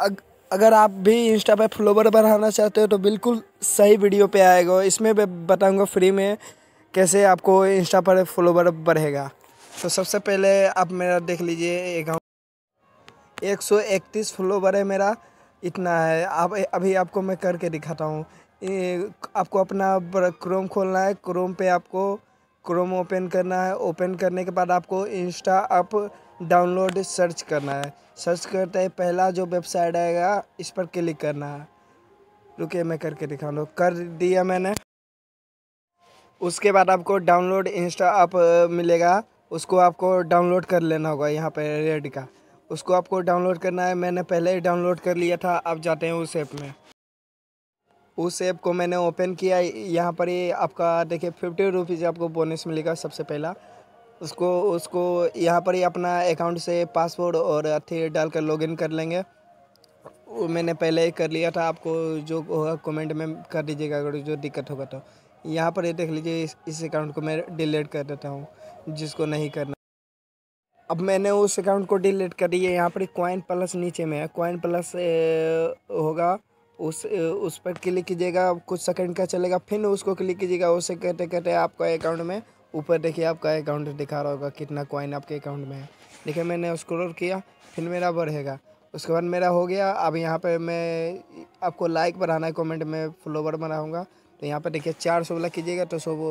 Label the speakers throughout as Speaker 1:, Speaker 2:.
Speaker 1: अग, अगर आप भी इंस्टा पर फॉलोवर बढ़ाना चाहते हो तो बिल्कुल सही वीडियो पे आएगा इसमें मैं बताऊँगा फ्री में कैसे आपको इंस्टा पर फॉलोवर बढ़ेगा तो सबसे पहले आप मेरा देख लीजिए अकाउंट एक सौ इकतीस फॉलोवर है मेरा इतना है आप अभी आपको मैं करके दिखाता हूँ आपको अपना क्रोम खोलना है क्रोम पे आपको क्रोम ओपन करना है ओपन करने के बाद आपको इंस्टा अप डाउनलोड सर्च करना है सर्च करते ही पहला जो वेबसाइट आएगा इस पर क्लिक करना है रुके मैं करके दिखा लो कर दिया मैंने उसके बाद आपको डाउनलोड इंस्टा आप मिलेगा उसको आपको डाउनलोड कर लेना होगा यहाँ पर रेड का उसको आपको डाउनलोड करना है मैंने पहले ही डाउनलोड कर लिया था आप जाते हैं उस ऐप में उस ऐप को मैंने ओपन किया यहाँ पर ये आपका देखिए फिफ्टी रुपीज़ आपको बोनस मिलेगा सबसे पहला उसको उसको यहाँ पर ही अपना अकाउंट से पासवर्ड और अथी डाल कर लॉगिन कर लेंगे वो मैंने पहले ही कर लिया था आपको जो होगा कमेंट में कर दीजिएगा अगर जो दिक्कत होगा तो यहाँ पर ये देख लीजिए इस इस अकाउंट को मैं डिलीट कर देता हूँ जिसको नहीं करना अब मैंने उस अकाउंट को डिलीट कर दिया यहाँ पर कॉइन प्लस नीचे में है कॉइन प्लस होगा उस उस पर क्लिक कीजिएगा कुछ सेकंड का चलेगा फिर उसको क्लिक कीजिएगा उसे कहते कहते आपका अकाउंट में ऊपर देखिए आपका अकाउंट दिखा रहा होगा कितना कॉइन आपके अकाउंट में है देखिए मैंने स्क्रॉल किया फिर मेरा बढ़ेगा उसके बाद मेरा हो गया अब यहाँ पर मैं आपको लाइक बढ़ाना है कॉमेंट में फॉलोवर बनाऊँगा तो यहाँ पर देखिए चार सौ वाला कीजिएगा तो सौ वो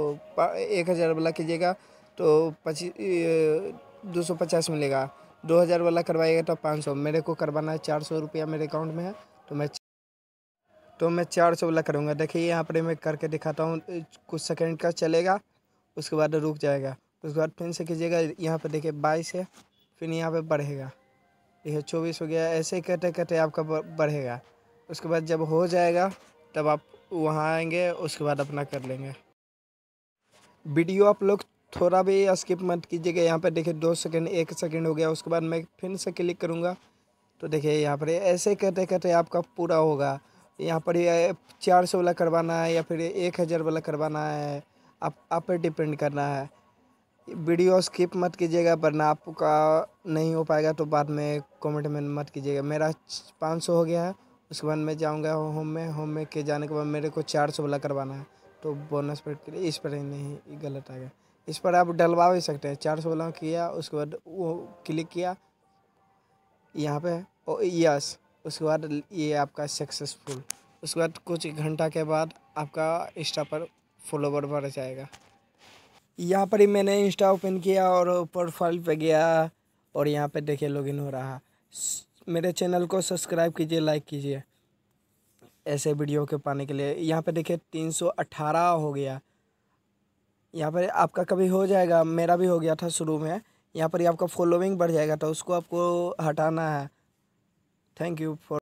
Speaker 1: एक हज़ार वाला कीजिएगा तो पच्चीस दो सौ पचास मिलेगा दो हज़ार वाला करवाइएगा तो पाँच सौ मेरे को करवाना है चार सौ रुपया मेरे अकाउंट में है तो मैं तो मैं चार सौ वाला करूँगा देखिए यहाँ पर मैं करके दिखाता हूँ कुछ सेकंड का चलेगा उसके बाद रुक जाएगा तो उसके बाद फिर से कीजिएगा यहाँ पर देखिए बाईस है फिर यहाँ पर बढ़ेगा देखिए चौबीस हो गया ऐसे कटे कटे आपका बढ़ेगा उसके बाद जब हो जाएगा तब आप वहाँ आएंगे उसके बाद अपना कर लेंगे वीडियो आप लोग थोड़ा भी स्किप मत कीजिएगा यहाँ पर देखिए दो सेकंड एक सेकंड हो गया उसके बाद मैं फिर से क्लिक करूँगा तो देखिए यहाँ पर ऐसे करते करते आपका पूरा होगा यहाँ पर चार सौ वाला करवाना है या फिर एक हज़ार वाला करवाना है आप आप पर डिपेंड करना है वीडियो स्किप मत कीजिएगा वरना आपका नहीं हो पाएगा तो बाद में कमेंट में मत कीजिएगा मेरा पाँच सौ हो गया है उसके बाद मैं जाऊंगा होम में होम में के जाने के बाद मेरे को चार सौ वाला करवाना है तो बोनस पर के लिए इस पर नहीं गलत आ गया इस पर आप डलवा भी सकते हैं चार सौ वाला किया उसके बाद वो क्लिक किया यहाँ पर और यस उसके बाद ये आपका सक्सेसफुल उसके बाद कुछ घंटा के बाद आपका इंस्टा पर फॉलोवर बढ़ जाएगा यहाँ पर ही मैंने इंस्टा ओपन किया और प्रोफाइल पे गया और यहाँ पे देखिए लॉगिन हो रहा मेरे चैनल को सब्सक्राइब कीजिए लाइक कीजिए ऐसे वीडियो के पाने के लिए यहाँ पे देखिए तीन सौ अट्ठारह हो गया यहाँ पर आपका कभी हो जाएगा मेरा भी हो गया था शुरू में यहाँ पर ही आपका फॉलोइंग बढ़ जाएगा तो उसको आपको हटाना है थैंक यू फॉर